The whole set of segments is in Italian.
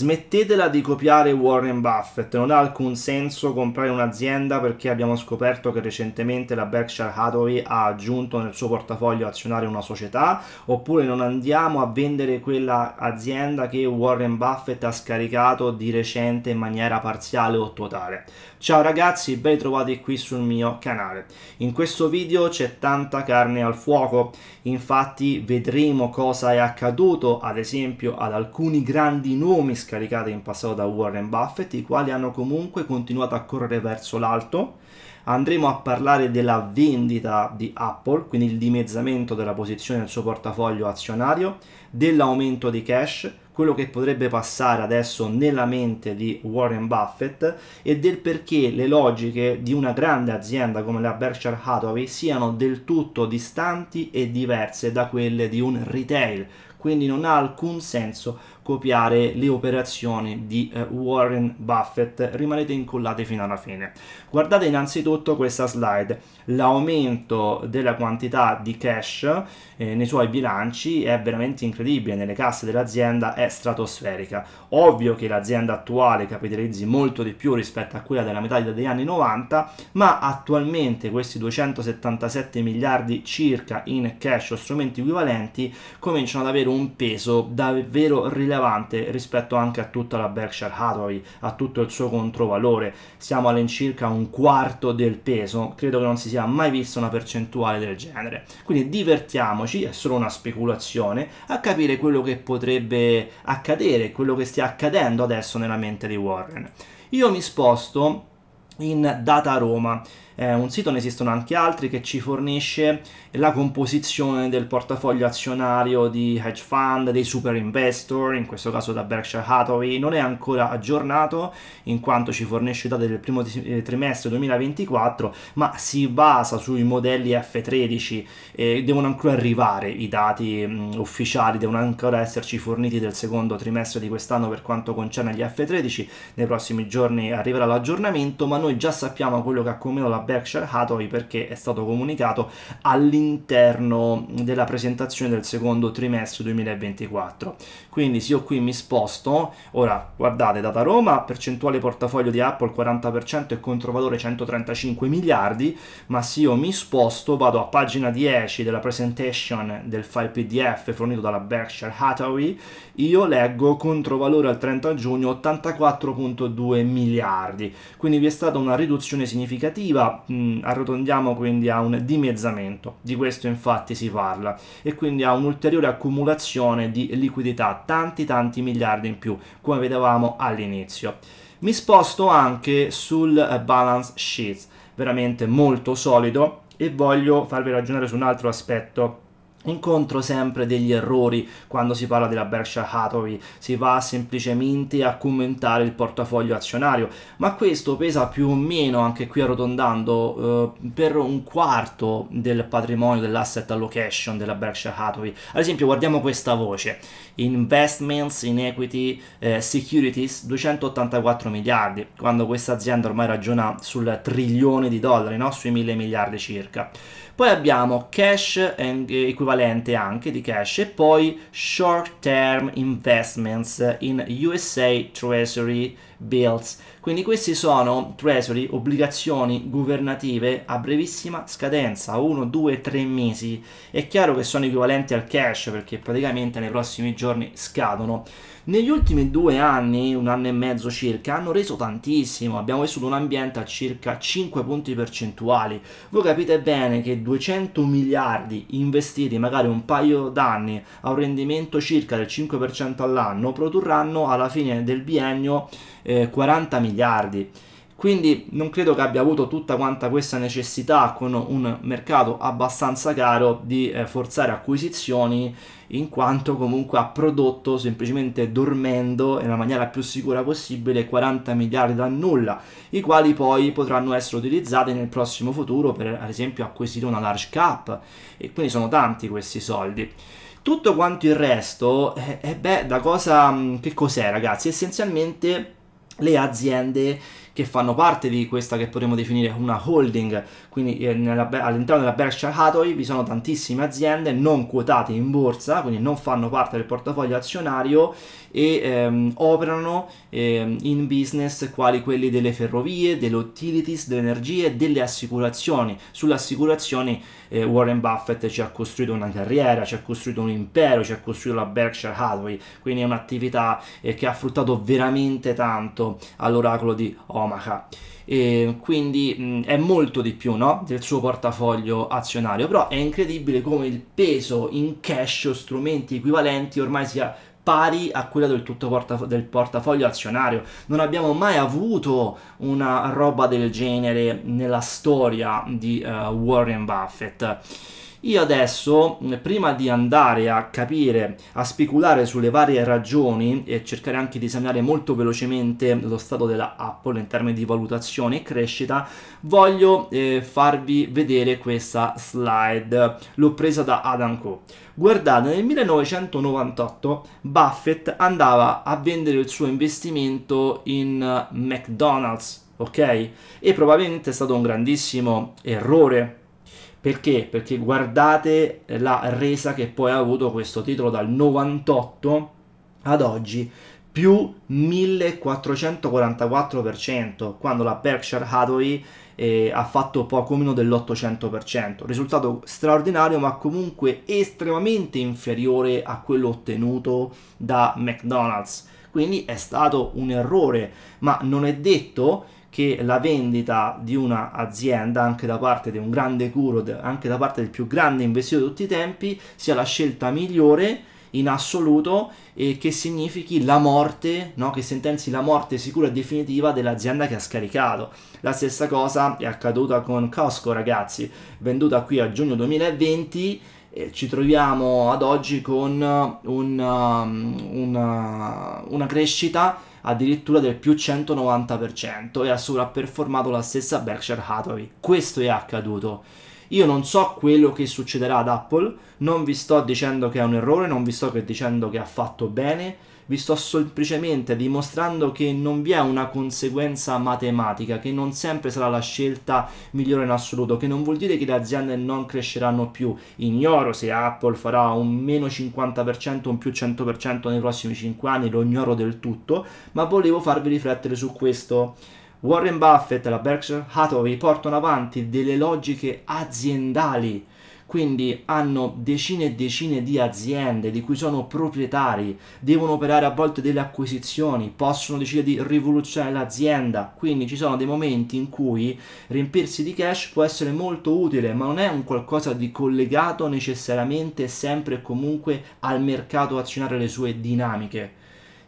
Smettetela di copiare Warren Buffett, non ha alcun senso comprare un'azienda perché abbiamo scoperto che recentemente la Berkshire Hathaway ha aggiunto nel suo portafoglio azionario una società, oppure non andiamo a vendere quella azienda che Warren Buffett ha scaricato di recente in maniera parziale o totale. Ciao ragazzi, ben trovati qui sul mio canale. In questo video c'è tanta carne al fuoco, infatti vedremo cosa è accaduto ad esempio ad alcuni grandi nomi scaricate in passato da Warren Buffett, i quali hanno comunque continuato a correre verso l'alto. Andremo a parlare della vendita di Apple, quindi il dimezzamento della posizione del suo portafoglio azionario, dell'aumento di cash, quello che potrebbe passare adesso nella mente di Warren Buffett e del perché le logiche di una grande azienda come la Berkshire Hathaway siano del tutto distanti e diverse da quelle di un retail, quindi non ha alcun senso copiare le operazioni di eh, Warren Buffett, rimanete incollate fino alla fine. Guardate innanzitutto questa slide, l'aumento della quantità di cash eh, nei suoi bilanci è veramente incredibile, nelle casse dell'azienda è stratosferica. Ovvio che l'azienda attuale capitalizzi molto di più rispetto a quella della metà degli anni 90, ma attualmente questi 277 miliardi circa in cash o strumenti equivalenti cominciano ad avere un peso davvero rilevante rilevante rispetto anche a tutta la Berkshire Hathaway, a tutto il suo controvalore. Siamo all'incirca un quarto del peso, credo che non si sia mai vista una percentuale del genere. Quindi divertiamoci, è solo una speculazione, a capire quello che potrebbe accadere, quello che stia accadendo adesso nella mente di Warren. Io mi sposto in Data Roma eh, un sito, ne esistono anche altri che ci fornisce la composizione del portafoglio azionario di hedge fund, dei super investor, in questo caso da Berkshire Hathaway, non è ancora aggiornato in quanto ci fornisce i dati del primo eh, trimestre 2024, ma si basa sui modelli F13 e devono ancora arrivare i dati mh, ufficiali, devono ancora esserci forniti del secondo trimestre di quest'anno per quanto concerne gli F13, nei prossimi giorni arriverà l'aggiornamento, ma noi già sappiamo quello che ha combinato la Berkshire Hathaway perché è stato comunicato all'interno della presentazione del secondo trimestre 2024. Quindi se io qui mi sposto, ora guardate, data Roma, percentuale portafoglio di Apple 40% e controvalore 135 miliardi, ma se io mi sposto vado a pagina 10 della presentation del file PDF fornito dalla Berkshire Hathaway, io leggo controvalore al 30 giugno 84.2 miliardi, quindi vi è stata una riduzione significativa mh, mm, arrotondiamo quindi a un dimezzamento, di questo infatti si parla, e quindi a un'ulteriore accumulazione di liquidità, tanti tanti miliardi in più, come vedevamo all'inizio. Mi sposto anche sul balance sheet, veramente molto solido, e voglio farvi ragionare su un altro aspetto incontro sempre degli errori quando si parla della Berkshire Hathaway, si va semplicemente a commentare il portafoglio azionario, ma questo pesa più o meno, anche qui arrotondando, eh, per un quarto del patrimonio dell'asset allocation della Berkshire Hathaway. Ad esempio guardiamo questa voce, investments in equity eh, securities 284 miliardi, quando questa azienda ormai ragiona sul trilione di dollari, no? sui mille miliardi circa. Poi abbiamo cash eh, equivalente anche di cash e poi short term investments in USA Treasury Bills. Quindi questi sono treasury, obbligazioni governative a brevissima scadenza, 1, 2, 3 mesi. È chiaro che sono equivalenti al cash perché praticamente nei prossimi giorni scadono. Negli ultimi due anni, un anno e mezzo circa, hanno reso tantissimo, abbiamo vissuto un ambiente a circa 5 punti percentuali. Voi capite bene che 200 miliardi investiti magari un paio d'anni a un rendimento circa del 5% all'anno produrranno alla fine del biennio eh, 40 miliardi. Quindi non credo che abbia avuto tutta quanta questa necessità con un mercato abbastanza caro di eh, forzare acquisizioni in quanto comunque ha prodotto semplicemente dormendo nella maniera più sicura possibile 40 miliardi da nulla, i quali poi potranno essere utilizzati nel prossimo futuro per ad esempio acquisire una large cap e quindi sono tanti questi soldi. Tutto quanto il resto, eh, eh beh, da cosa, mm, che cos'è ragazzi? Essenzialmente le aziende che fanno parte di questa che potremmo definire una holding, quindi eh, all'interno della Berkshire Hathaway vi sono tantissime aziende non quotate in borsa, quindi non fanno parte del portafoglio azionario e ehm, operano ehm, in business quali quelli delle ferrovie, delle utilities, delle energie, delle assicurazioni. Sulle assicurazioni eh, Warren Buffett ci ha costruito una carriera, ci ha costruito un impero, ci ha costruito la Berkshire Hathaway, quindi è un'attività eh, che ha fruttato veramente tanto all'oracolo di Omar. Omaha. E quindi mh, mm, è molto di più no? del suo portafoglio azionario, però è incredibile come il peso in cash o strumenti equivalenti ormai sia pari a quello del tutto portafo- del portafoglio azionario. Non abbiamo mai avuto una roba del genere nella storia di uh, Warren Buffett. Io adesso, prima di andare a capire, a speculare sulle varie ragioni e cercare anche di esaminare molto velocemente lo stato della Apple in termini di valutazione e crescita, voglio eh, farvi vedere questa slide. L'ho presa da Adam Co. Guardate, nel 1998 Buffett andava a vendere il suo investimento in eh, McDonald's, ok? E probabilmente è stato un grandissimo errore perché? Perché guardate la resa che poi ha avuto questo titolo dal 98 ad oggi, più 1444%, quando la Berkshire Hathaway eh, ha fatto poco meno dell'800%. Risultato straordinario ma comunque estremamente inferiore a quello ottenuto da McDonald's quindi è stato un errore, ma non è detto che la vendita di un'azienda anche da parte di un grande guru, anche da parte del più grande investitore di tutti i tempi, sia la scelta migliore in assoluto e che significhi la morte, no? che sentenzi la morte sicura e definitiva dell'azienda che ha scaricato. La stessa cosa è accaduta con Costco, ragazzi, venduta qui a giugno 2020 eh, ci troviamo ad oggi con un, um, una, uh, una crescita addirittura del più 190% e ha sovrapperformato la stessa Berkshire Hathaway. Questo è accaduto. Io non so quello che succederà ad Apple, non vi sto dicendo che è un errore, non vi sto dicendo che ha fatto bene, vi sto semplicemente dimostrando che non vi è una conseguenza matematica, che non sempre sarà la scelta migliore in assoluto, che non vuol dire che le aziende non cresceranno più. Ignoro se Apple farà un meno 50%, un più 100% nei prossimi 5 anni, lo ignoro del tutto, ma volevo farvi riflettere su questo. Warren Buffett e la Berkshire Hathaway portano avanti delle logiche aziendali quindi hanno decine e decine di aziende di cui sono proprietari, devono operare a volte delle acquisizioni, possono decidere di rivoluzionare l'azienda, quindi ci sono dei momenti in cui riempirsi di cash può essere molto utile, ma non è un qualcosa di collegato necessariamente sempre e comunque al mercato azionario e alle sue dinamiche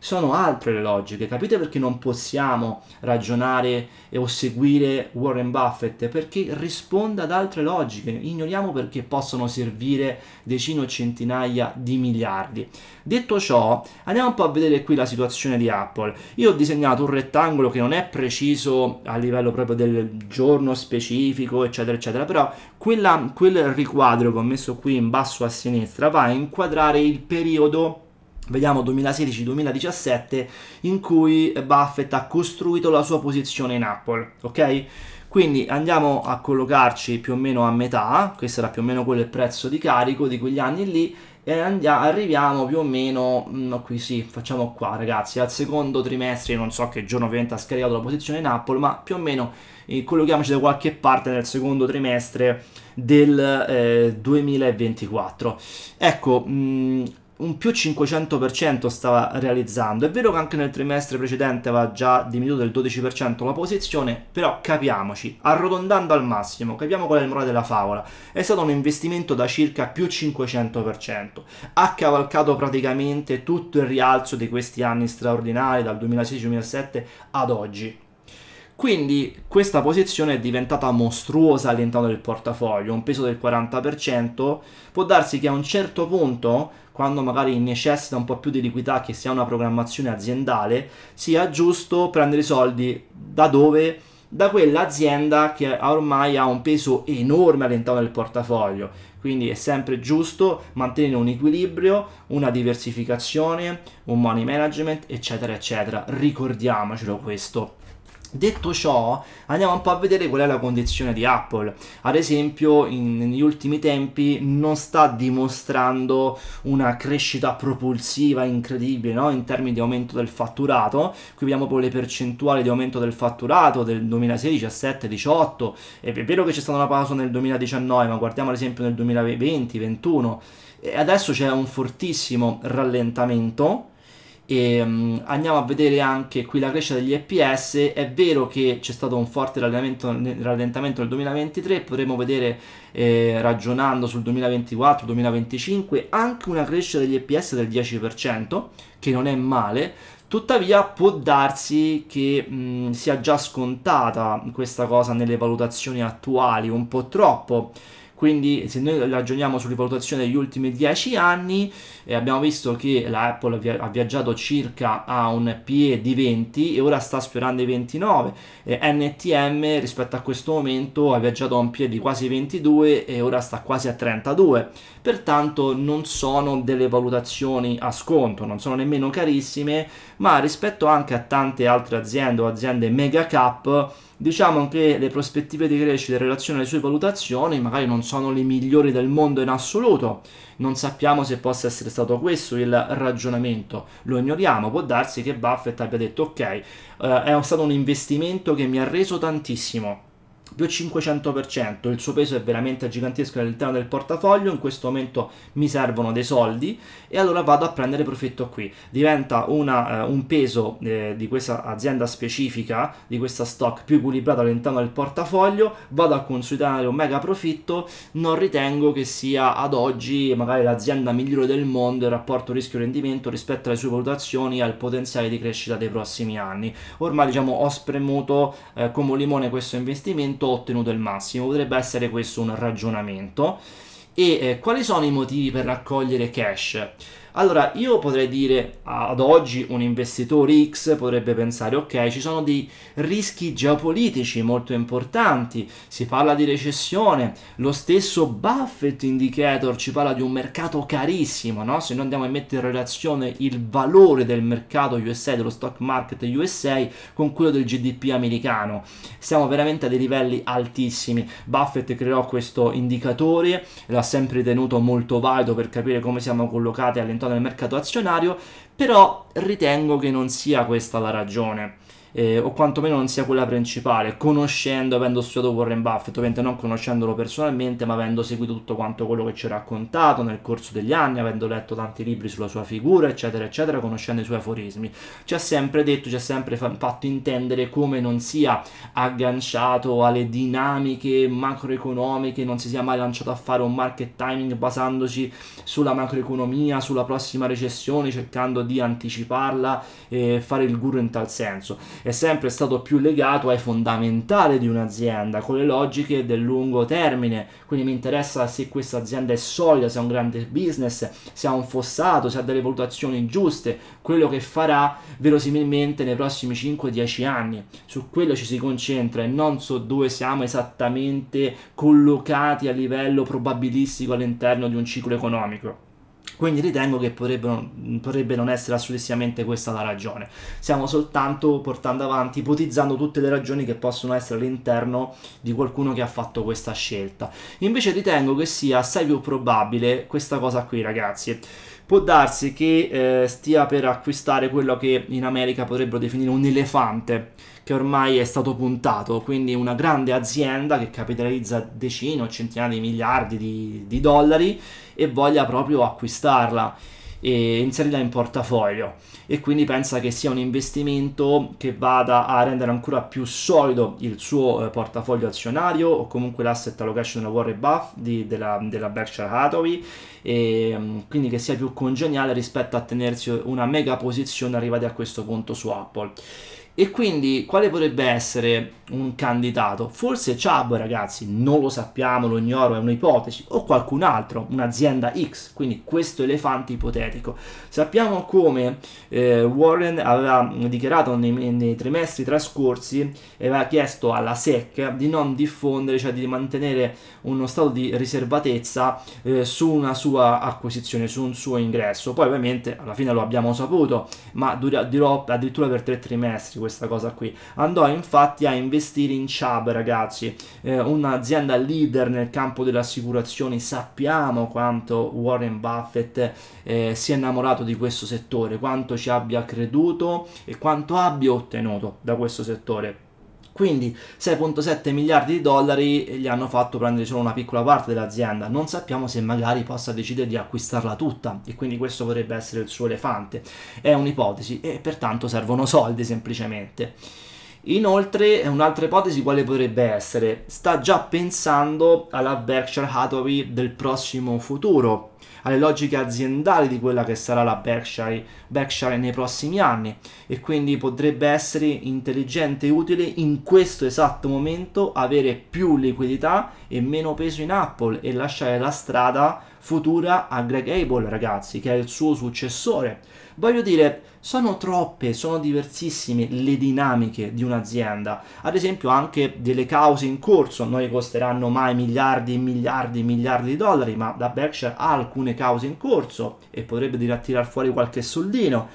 sono altre le logiche, capite perché non possiamo ragionare o seguire Warren Buffett? Perché risponde ad altre logiche, ignoriamo perché possono servire decine o centinaia di miliardi. Detto ciò, andiamo un po' a vedere qui la situazione di Apple. Io ho disegnato un rettangolo che non è preciso a livello proprio del giorno specifico, eccetera, eccetera, però quella, quel riquadro che ho messo qui in basso a sinistra va a inquadrare il periodo vediamo 2016-2017 in cui Buffett ha costruito la sua posizione in Apple, ok? Quindi andiamo a collocarci più o meno a metà, questo era più o meno quello il prezzo di carico di quegli anni lì e andiamo, arriviamo più o meno, no mm, qui sì, facciamo qua ragazzi, al secondo trimestre, non so che giorno ovviamente ha scaricato la posizione in Apple, ma più o meno eh, collochiamoci da qualche parte nel secondo trimestre del eh, 2024. Ecco, mh, mm, un più 500% stava realizzando. È vero che anche nel trimestre precedente aveva già diminuito del 12% la posizione, però capiamoci, arrotondando al massimo, capiamo qual è il morale della favola. È stato un investimento da circa più 500%. Ha cavalcato praticamente tutto il rialzo di questi anni straordinari dal 2006-2007 ad oggi. Quindi questa posizione è diventata mostruosa all'interno del portafoglio, un peso del 40%, può darsi che a un certo punto quando magari necessita un po' più di liquidità che sia una programmazione aziendale, sia giusto prendere i soldi da dove? Da quell'azienda che ormai ha un peso enorme all'interno del portafoglio. Quindi è sempre giusto mantenere un equilibrio, una diversificazione, un money management, eccetera, eccetera. Ricordiamocelo questo. Detto ciò, andiamo un po' a vedere qual è la condizione di Apple. Ad esempio, in, negli ultimi tempi non sta dimostrando una crescita propulsiva incredibile no? in termini di aumento del fatturato. Qui vediamo poi le percentuali di aumento del fatturato del 2016, 17, 18. È vero che c'è stata una pausa nel 2019, ma guardiamo ad esempio nel 2020, 2021. E adesso c'è un fortissimo rallentamento e, um, andiamo a vedere anche qui la crescita degli EPS. È vero che c'è stato un forte rallentamento nel 2023, potremmo vedere eh, ragionando sul 2024-2025 anche una crescita degli EPS del 10%, che non è male. Tuttavia può darsi che mh, sia già scontata questa cosa nelle valutazioni attuali, un po' troppo. Quindi se noi ragioniamo sulle valutazioni degli ultimi 10 anni eh, abbiamo visto che l'Apple ha viaggiato circa a un PE di 20 e ora sta sperando i 29. Eh, NTM rispetto a questo momento ha viaggiato a un PE di quasi 22 e ora sta quasi a 32. Pertanto non sono delle valutazioni a sconto, non sono nemmeno carissime, ma rispetto anche a tante altre aziende o aziende mega cap, diciamo che le prospettive di crescita in relazione alle sue valutazioni magari non sono sono le migliori del mondo in assoluto. Non sappiamo se possa essere stato questo il ragionamento, lo ignoriamo, può darsi che Buffett abbia detto ok, eh, è stato un investimento che mi ha reso tantissimo 2,500%, il suo peso è veramente gigantesco all'interno del portafoglio, in questo momento mi servono dei soldi e allora vado a prendere profitto qui. Diventa una, uh, un peso eh, di questa azienda specifica, di questa stock più equilibrata all'interno del portafoglio, vado a considerare un mega profitto, non ritengo che sia ad oggi magari l'azienda migliore del mondo il rapporto rischio-rendimento rispetto alle sue valutazioni e al potenziale di crescita dei prossimi anni. Ormai diciamo ho spremuto eh, come un limone questo investimento, ho ottenuto il massimo, potrebbe essere questo un ragionamento. E eh, quali sono i motivi per raccogliere cash? Allora io potrei dire ad oggi un investitore X potrebbe pensare ok ci sono dei rischi geopolitici molto importanti, si parla di recessione, lo stesso Buffett Indicator ci parla di un mercato carissimo, no? se noi andiamo a mettere in relazione il valore del mercato USA, dello stock market USA con quello del GDP americano, siamo veramente a dei livelli altissimi, Buffett creò questo indicatore, l'ha sempre tenuto molto valido per capire come siamo collocati all'interno orientato al mercato azionario, però ritengo che non sia questa la ragione eh, o quantomeno non sia quella principale, conoscendo, avendo studiato Warren Buffett, ovviamente non conoscendolo personalmente, ma avendo seguito tutto quanto quello che ci ha raccontato nel corso degli anni, avendo letto tanti libri sulla sua figura, eccetera, eccetera, conoscendo i suoi aforismi, ci ha sempre detto, ci ha sempre fatto intendere come non sia agganciato alle dinamiche macroeconomiche, non si sia mai lanciato a fare un market timing basandoci sulla macroeconomia, sulla prossima recessione, cercando di anticiparla e fare il guru in tal senso è sempre stato più legato ai fondamentali di un'azienda, con le logiche del lungo termine, quindi mi interessa se questa azienda è solida, se ha un grande business, se ha un fossato, se ha delle valutazioni giuste, quello che farà verosimilmente nei prossimi 5-10 anni. Su quello ci si concentra e non su dove siamo esattamente collocati a livello probabilistico all'interno di un ciclo economico quindi ritengo che potrebbero, potrebbe non essere assolutamente questa la ragione. Stiamo soltanto portando avanti, ipotizzando tutte le ragioni che possono essere all'interno di qualcuno che ha fatto questa scelta. Invece ritengo che sia assai più probabile questa cosa qui, ragazzi. Può darsi che eh, stia per acquistare quello che in America potrebbero definire un elefante, che ormai è stato puntato, quindi una grande azienda che capitalizza decine o centinaia di miliardi di, di dollari e voglia proprio acquistarla e inserirla in portafoglio e quindi pensa che sia un investimento che vada a rendere ancora più solido il suo eh, portafoglio azionario o comunque l'asset allocation della Warren Buff di, della, della Berkshire Hathaway e mm, quindi che sia più congeniale rispetto a tenersi una mega posizione arrivati a questo punto su Apple e quindi quale potrebbe essere un candidato? Forse Chubb, ragazzi, non lo sappiamo, lo ignoro, è un'ipotesi, o qualcun altro, un'azienda X, quindi questo elefante ipotetico. Sappiamo come eh, Warren aveva dichiarato nei, nei trimestri trascorsi e aveva chiesto alla SEC di non diffondere, cioè di mantenere uno stato di riservatezza eh, su una sua acquisizione, su un suo ingresso. Poi ovviamente alla fine lo abbiamo saputo, ma dura, dirò addirittura per tre trimestri questa cosa qui. Andò infatti a investire in Chubb, ragazzi, eh, un'azienda leader nel campo delle assicurazioni. Sappiamo quanto Warren Buffett eh, si è innamorato di questo settore, quanto ci abbia creduto e quanto abbia ottenuto da questo settore. Quindi 6.7 miliardi di dollari gli hanno fatto prendere solo una piccola parte dell'azienda, non sappiamo se magari possa decidere di acquistarla tutta e quindi questo potrebbe essere il suo elefante. È un'ipotesi e pertanto servono soldi semplicemente. Inoltre, un'altra ipotesi quale potrebbe essere? Sta già pensando alla Berkshire Hathaway del prossimo futuro, alle logiche aziendali di quella che sarà la Berkshire, Berkshire nei prossimi anni e quindi potrebbe essere intelligente e utile in questo esatto momento avere più liquidità e meno peso in Apple e lasciare la strada futura a Greg Abel ragazzi che è il suo successore voglio dire sono troppe, sono diversissime le dinamiche di un'azienda, ad esempio anche delle cause in corso, noi costeranno mai miliardi e miliardi e miliardi di dollari, ma la Berkshire ha alcune cause in corso e potrebbe dire a tirar fuori qualche soldino.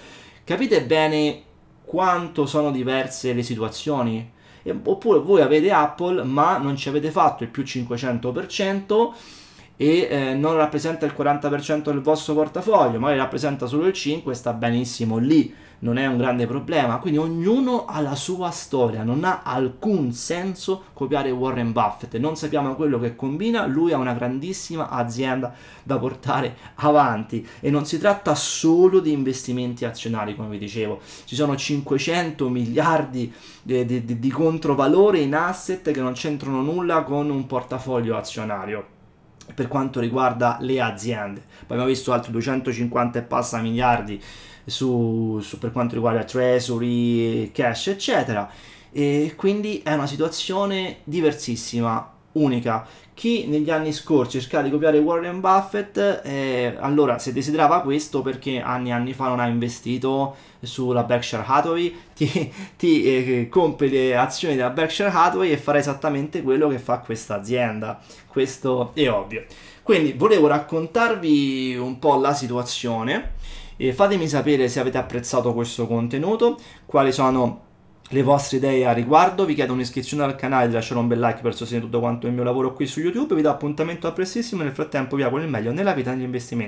Capite bene quanto sono diverse le situazioni? E, oppure voi avete Apple ma non ci avete fatto il più 500%, e eh, non rappresenta il 40% del vostro portafoglio, magari rappresenta solo il 5%, sta benissimo lì, non è un grande problema. Quindi ognuno ha la sua storia, non ha alcun senso copiare Warren Buffett, non sappiamo quello che combina, lui ha una grandissima azienda da portare avanti e non si tratta solo di investimenti azionari, come vi dicevo, ci sono 500 miliardi eh, di, di, di controvalore in asset che non c'entrano nulla con un portafoglio azionario per quanto riguarda le aziende. Poi abbiamo visto altri 250 e passa miliardi su, su per quanto riguarda treasury, cash, eccetera. E quindi è una situazione diversissima, unica, chi negli anni scorsi cerca di copiare Warren Buffett, eh, allora se desiderava questo perché anni e anni fa non ha investito sulla Berkshire Hathaway, ti, ti eh, compri le azioni della Berkshire Hathaway e farà esattamente quello che fa questa azienda. Questo è ovvio. Quindi volevo raccontarvi un po' la situazione. E fatemi sapere se avete apprezzato questo contenuto, quali sono le vostre idee a riguardo. Vi chiedo un'iscrizione al canale, lasciare un bel like per sostenere tutto quanto il mio lavoro qui su YouTube. Vi do appuntamento a prestissimo. Nel frattempo, vi auguro il meglio nella vita e negli investimenti.